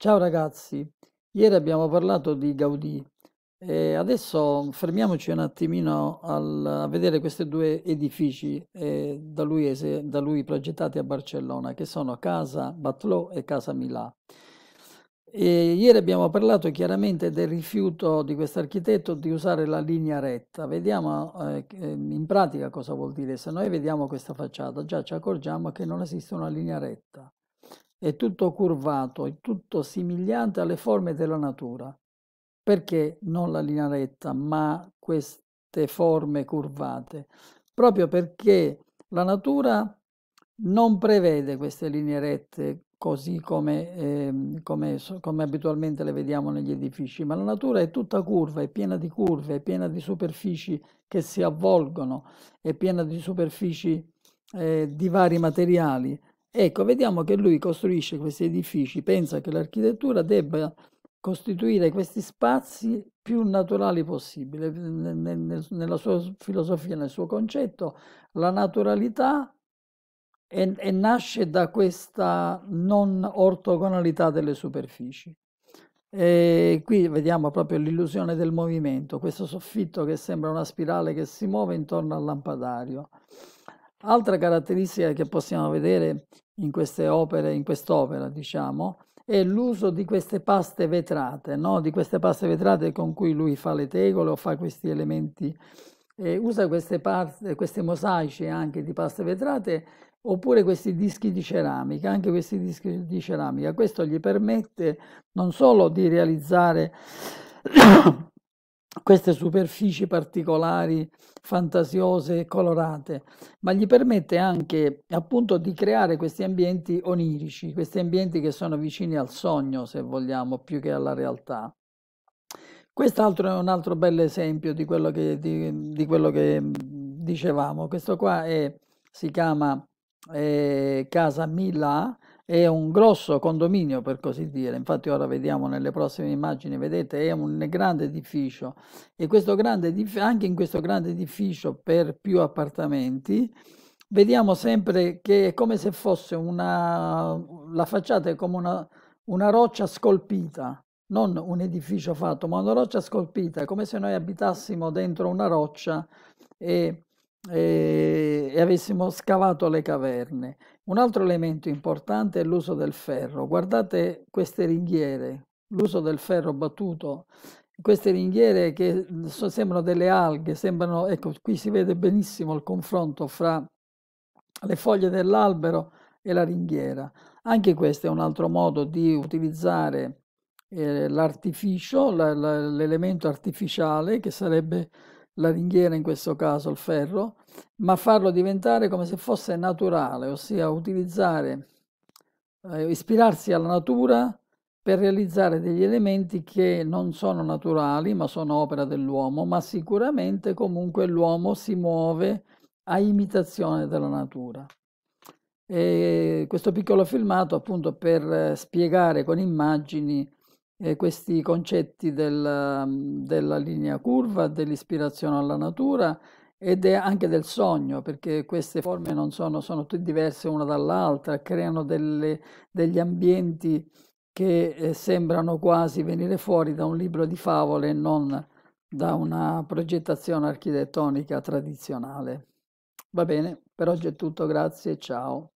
Ciao ragazzi, ieri abbiamo parlato di Gaudì e adesso fermiamoci un attimino al- a vedere questi due edifici eh, da, lui da lui progettati a Barcellona, che sono Casa Batlò e Casa Milà. E ieri abbiamo parlato chiaramente del rifiuto di questo architetto di usare la linea retta. Vediamo eh, eh, in pratica cosa vuol dire. Se noi vediamo questa facciata, già ci accorgiamo che non esiste una linea retta è tutto curvato, è tutto somigliante alle forme della natura. Perché non la linea retta, ma queste forme curvate? Proprio perché la natura non prevede queste linee rette così come, eh, come, come, abitualmente le vediamo negli edifici, ma la natura è tutta curva, è piena di curve, è piena di superfici che si avvolgono, è piena di superfici eh, di vari materiali. Ecco, vediamo che lui costruisce questi edifici, pensa che l'architettura debba costituire questi spazi più naturali possibile. Nella sua filosofia, nel suo concetto, la naturalità e, e nasce da questa non ortogonalità delle superfici. E qui vediamo proprio l'illusione del movimento, questo soffitto che sembra una spirale che si muove intorno al lampadario. Altra caratteristica che possiamo vedere in queste opere, in quest'opera, diciamo, è l'uso di queste paste vetrate, no? di queste paste vetrate con cui lui fa le tegole o fa questi elementi, eh, usa queste, paste, queste mosaici anche di paste vetrate oppure questi dischi di ceramica, anche questi dischi di ceramica. Questo gli permette non solo di realizzare queste superfici particolari, fantasiose e colorate, ma gli permette anche appunto di creare questi ambienti onirici, questi ambienti che sono vicini al sogno, se vogliamo, più che alla realtà. Quest'altro è un altro bel esempio di quello che, di, di quello che mm, dicevamo. Questo qua è, si chiama eh, Casa Mila è un grosso condominio per così dire, infatti ora vediamo nelle prossime immagini, vedete è un grande edificio e questo grande edificio, anche in questo grande edificio per più appartamenti vediamo sempre che è come se fosse una, la facciata è come una, una roccia scolpita, non un edificio fatto, ma una roccia scolpita, come se noi abitassimo dentro una roccia e e, eh, e avessimo scavato le caverne. Un altro elemento importante è l'uso del ferro. Guardate queste ringhiere, l'uso del ferro battuto queste ringhiere che mm, sembrano delle alghe, sembrano, ecco, qui si vede benissimo il confronto fra le foglie dell'albero e la ringhiera. Anche questo è un altro modo di utilizzare eh, l'artificio, l'elemento artificiale che sarebbe la ringhiera in questo caso, il ferro, ma farlo diventare come se fosse naturale, ossia utilizzare, eh, ispirarsi alla natura per realizzare degli elementi che non sono naturali, ma sono opera dell'uomo, ma sicuramente comunque l'uomo si muove a imitazione della natura. E questo piccolo filmato appunto per eh, spiegare con immagini eh, questi concetti del, mhmm, della linea curva, dell'ispirazione alla natura ed è anche del sogno, perché queste forme non sono, sono tutte diverse una dall'altra, creano delle, degli ambienti che eh, sembrano quasi venire fuori da un libro di favole e non da una progettazione architettonica tradizionale. Va bene, per oggi è tutto, grazie, e ciao.